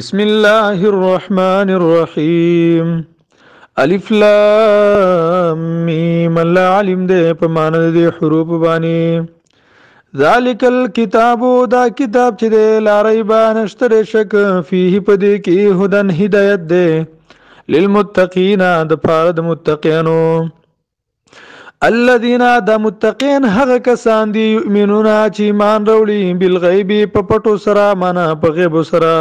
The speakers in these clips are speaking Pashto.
بسم الله الرحمن الرحیم الف لام میم الله علم دې په معنی دې حروف باندې ذالک الكتاب دا کتاب چې دې لارې باندې شتره شک فيه پدې کې هدن هدایت دې للمتقین د پاره د متقینو الذين د متقین هغه کسان دي یؤمنون چې ایمان وروړي بالغیب په پټو سره معنا په غیب سره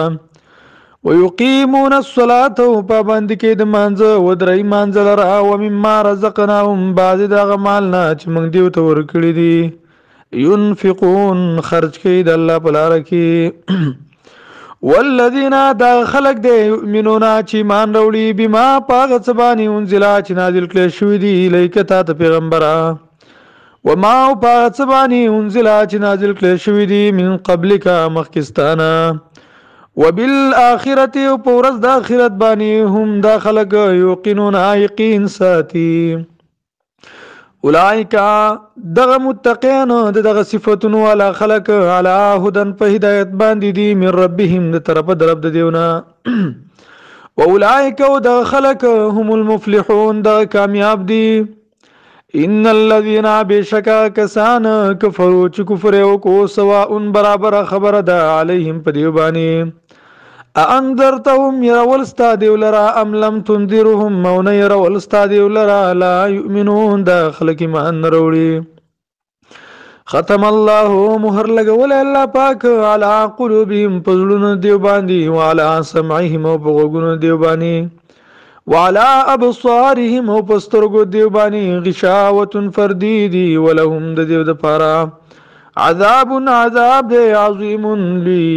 ويقيمون الصلاه پابند کې د مانزه و درې مانزه لرا او مما رزقناهم بعض دغه مالنا چې موږ دیو ته ورکړي دي ينفقون خرج کوي د الله په لار کې والذین دا خلق دی یؤمنون چې ایمان وروړي بما پاغه سبانی انزلا چې نازل کړي شوی دی الیکه ته پیغمبره وما پاغه سبانی انزلا چې نازل کړي شوی دی من قبلک مخکستانه وبالآخرة پورز د آخرت باندې هم دا خلق یوقنون یقین ساتي اولائک دغه متقین دغه صفاتونو والا خلق علی هدن په هدایت باندې دي من ربهم د طرف درب د دیونه واولائک دغه خلق هم المفلحون د کامیاب دي ان الذين بشکا کسان کفروا چې کفر وکړو سواء برابر خبره ده علیهم په دیوبانی انذرتهم يرولستا دیولرا ام لم تنذرهم مون يرولستا دیولرا لا يؤمنون دا خلق ایمان وروړي ختم الله مهر لګول الله پاک على قلوبهم پزړونو دیو باندې وعلى سمعهم وبغوګونو دیو باندې وعلى ابصارهم وبسترګو دیو باندې غشاوه فردي دي ولهم د دیو د پاره عذاب عذاب عظیم لی